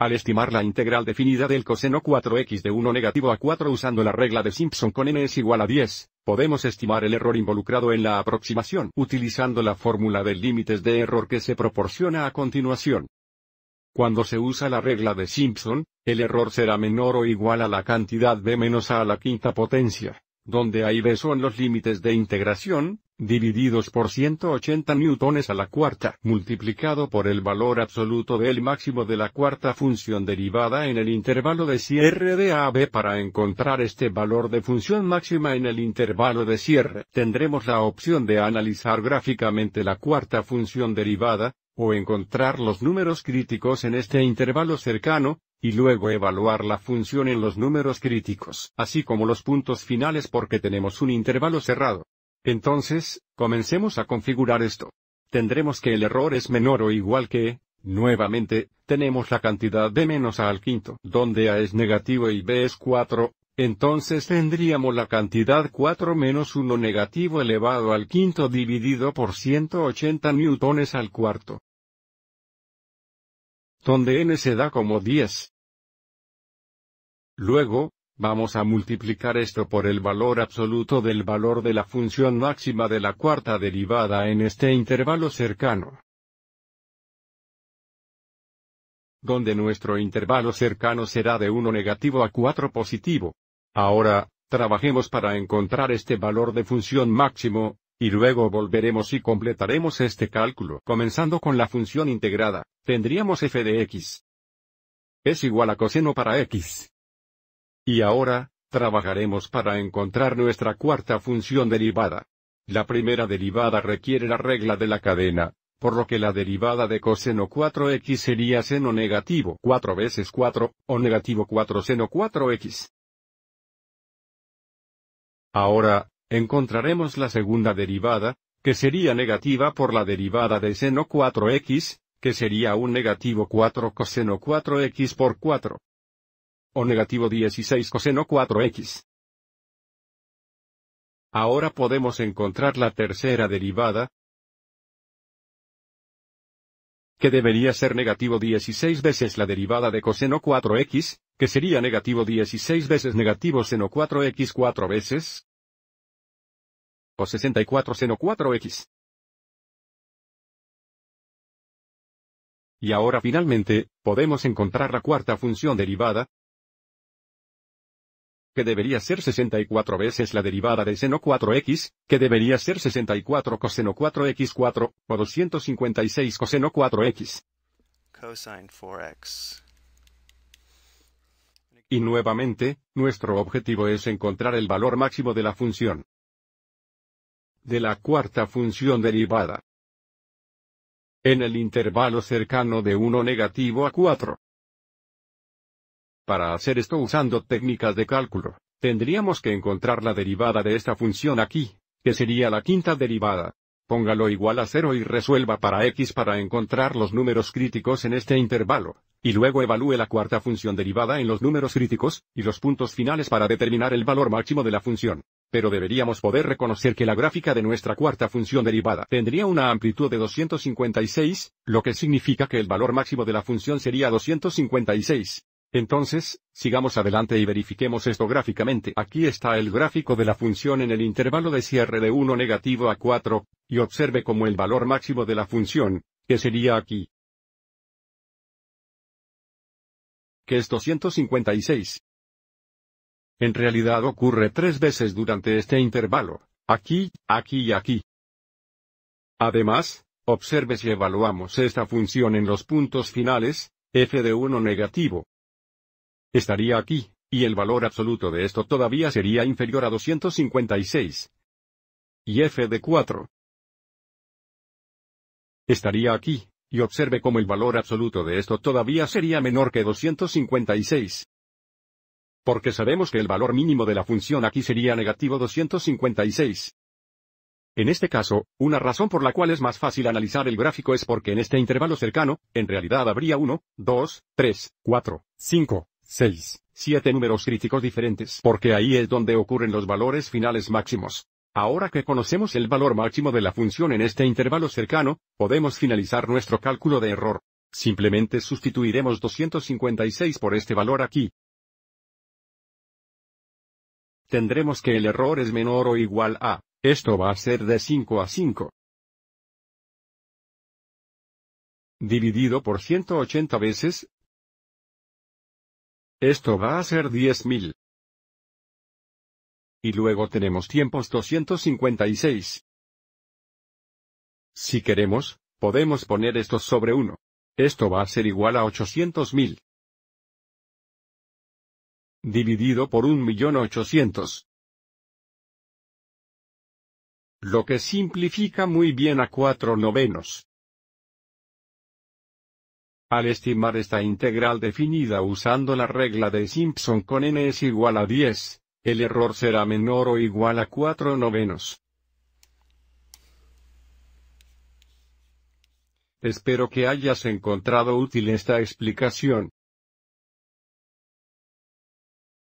Al estimar la integral definida del coseno 4x de 1 negativo a 4 usando la regla de Simpson con n es igual a 10, podemos estimar el error involucrado en la aproximación utilizando la fórmula de límites de error que se proporciona a continuación. Cuando se usa la regla de Simpson, el error será menor o igual a la cantidad b menos a la quinta potencia, donde a y b son los límites de integración, divididos por 180 newtons a la cuarta, multiplicado por el valor absoluto del máximo de la cuarta función derivada en el intervalo de cierre de B para encontrar este valor de función máxima en el intervalo de cierre. Tendremos la opción de analizar gráficamente la cuarta función derivada, o encontrar los números críticos en este intervalo cercano, y luego evaluar la función en los números críticos, así como los puntos finales porque tenemos un intervalo cerrado. Entonces, comencemos a configurar esto. Tendremos que el error es menor o igual que, nuevamente, tenemos la cantidad de menos a al quinto, donde a es negativo y b es 4, entonces tendríamos la cantidad 4 menos 1 negativo elevado al quinto dividido por 180 newtones al cuarto. Donde n se da como 10. Luego, Vamos a multiplicar esto por el valor absoluto del valor de la función máxima de la cuarta derivada en este intervalo cercano. Donde nuestro intervalo cercano será de 1 negativo a 4 positivo. Ahora, trabajemos para encontrar este valor de función máximo, y luego volveremos y completaremos este cálculo. Comenzando con la función integrada, tendríamos f de x es igual a coseno para x. Y ahora, trabajaremos para encontrar nuestra cuarta función derivada. La primera derivada requiere la regla de la cadena, por lo que la derivada de coseno 4x sería seno negativo 4 veces 4, o negativo 4 seno 4x. Ahora, encontraremos la segunda derivada, que sería negativa por la derivada de seno 4x, que sería un negativo 4 coseno 4x por 4 o negativo 16 coseno 4x. Ahora podemos encontrar la tercera derivada, que debería ser negativo 16 veces la derivada de coseno 4x, que sería negativo 16 veces negativo seno 4x 4 veces, o 64 seno 4x. Y ahora finalmente, podemos encontrar la cuarta función derivada, que debería ser 64 veces la derivada de seno 4x, que debería ser 64 coseno 4x4, o 256 coseno 4x. Cosine 4x. Y nuevamente, nuestro objetivo es encontrar el valor máximo de la función. De la cuarta función derivada. En el intervalo cercano de 1 negativo a 4. Para hacer esto usando técnicas de cálculo, tendríamos que encontrar la derivada de esta función aquí, que sería la quinta derivada. Póngalo igual a cero y resuelva para x para encontrar los números críticos en este intervalo, y luego evalúe la cuarta función derivada en los números críticos, y los puntos finales para determinar el valor máximo de la función. Pero deberíamos poder reconocer que la gráfica de nuestra cuarta función derivada tendría una amplitud de 256, lo que significa que el valor máximo de la función sería 256. Entonces, sigamos adelante y verifiquemos esto gráficamente. Aquí está el gráfico de la función en el intervalo de cierre de 1 negativo a 4, y observe como el valor máximo de la función, que sería aquí, que es 256. En realidad ocurre tres veces durante este intervalo, aquí, aquí y aquí. Además, observe si evaluamos esta función en los puntos finales, f de 1 negativo, estaría aquí, y el valor absoluto de esto todavía sería inferior a 256. Y f de 4 estaría aquí, y observe cómo el valor absoluto de esto todavía sería menor que 256. Porque sabemos que el valor mínimo de la función aquí sería negativo 256. En este caso, una razón por la cual es más fácil analizar el gráfico es porque en este intervalo cercano, en realidad habría 1, 2, 3, 4, 5, 6. 7 números críticos diferentes porque ahí es donde ocurren los valores finales máximos. Ahora que conocemos el valor máximo de la función en este intervalo cercano, podemos finalizar nuestro cálculo de error. Simplemente sustituiremos 256 por este valor aquí. Tendremos que el error es menor o igual a, esto va a ser de 5 a 5. Dividido por 180 veces, esto va a ser 10.000. Y luego tenemos tiempos 256. Si queremos, podemos poner estos sobre 1. Esto va a ser igual a 800.000. Dividido por 1.800.000. Lo que simplifica muy bien a 4 novenos. Al estimar esta integral definida usando la regla de Simpson con n es igual a 10, el error será menor o igual a 4 novenos. Espero que hayas encontrado útil esta explicación.